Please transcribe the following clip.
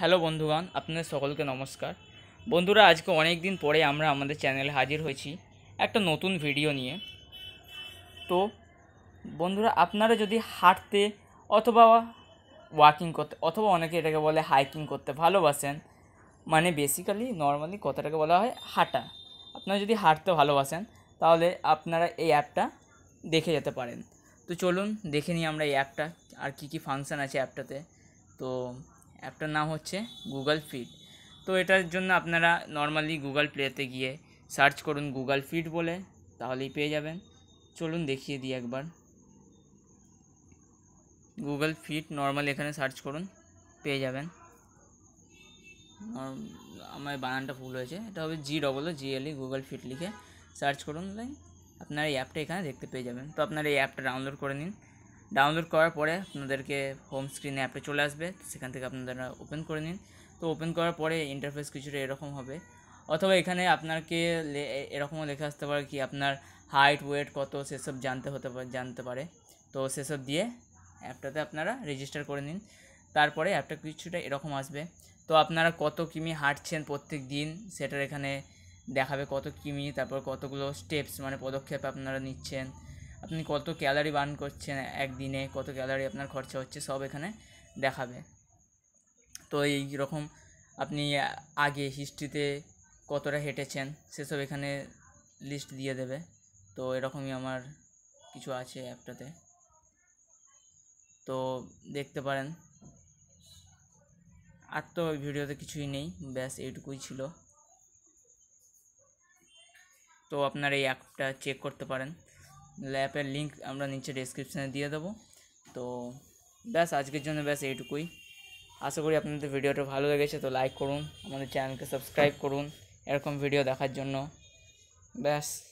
hello বন্ধুগণ আপনাদের সকলকে নমস্কার বন্ধুরা আজকে অনেক দিন পরে আমরা আমাদের চ্যানেলে হাজির হয়েছি একটা নতুন ভিডিও নিয়ে তো বন্ধুরা আপনারা যদি হাঁটতে অথবা ওয়াকিং করতে অথবা অনেকে এটাকে বলে হাইকিং করতে ভালোবাসেন মানে বেসিক্যালি নর্মালি কথাটাকে বলা হয় হাঁটা আপনারা যদি হাঁটতে ভালোবাসেন তাহলে আপনারা এই অ্যাপটা দেখে যেতে পারেন তো চলুন দেখে নিই আমরা এই অ্যাপটা আর কি কি ফাংশান আছে অ্যাপটাতে তো অ্যাপটার নাম হচ্ছে গুগল ফিট তো এটার জন্য আপনারা নর্মালি গুগল প্লেতে গিয়ে সার্চ করুন গুগল ফিট বলে তাহলেই পেয়ে যাবেন চলুন দেখিয়ে দিই একবার গুগল ফিট নর্মাল এখানে সার্চ করুন পেয়ে যাবেন আমার বানানটা ভুল হয়েছে এটা হবে G double O G L E Google fit লিখে সার্চ করুন আপনার এই অ্যাপটা এখানে দেখতে পেয়ে যাবেন তো আপনার এই অ্যাপটা ডাউনলোড করে নিন ডাউনলোড করার পরে আপনাদেরকে হোম স্ক্রিনে অ্যাপে চলে আসবে সেখান থেকে আপনারা ওপেন করে নিন তো ওপেন করার পরে ইন্টারফেস কিছুটা এরকম হবে অথবা এখানে আপনাকে এরকমও লেখা আসতে পারে কি আপনার হাইট ওয়েট কত সেসব জানতে হতে পারে জানতে পারে তো সেসব দিয়ে অ্যাপটাতে আপনারা রেজিস্টার করে নিন তারপরে অ্যাপটা কিছুটা এরকম আসবে তো আপনারা কত কিমি হাঁটছেন প্রত্যেক দিন সেটার এখানে দেখাবে কত কিমি তারপর কতগুলো স্টেপস মানে পদক্ষেপ আপনারা নিচ্ছেন আপনি কত ক্যালারি বার্ন করছেন একদিনে কত ক্যালারি আপনার খরচা হচ্ছে সব এখানে দেখাবে তো এই রকম আপনি আগে হিস্ট্রিতে কতটা হেঁটেছেন সেসব এখানে লিস্ট দিয়ে দেবে তো এরকমই আমার কিছু আছে অ্যাপটাতে তো দেখতে পারেন আর তো ভিডিওতে কিছুই নেই ব্যাস এইটুকুই ছিল তো আপনার এই অ্যাপটা চেক করতে পারেন অ্যাপের লিঙ্ক আমরা নিচে ডিসক্রিপশানে দিয়ে দেবো তো ব্যাস আজকের জন্য ব্যাস এইটুকুই আশা করি আপনাদের ভিডিওটা ভালো লেগেছে তো লাইক করুন আমাদের চ্যানেলকে সাবস্ক্রাইব করুন এরকম ভিডিও দেখার জন্য ব্যাস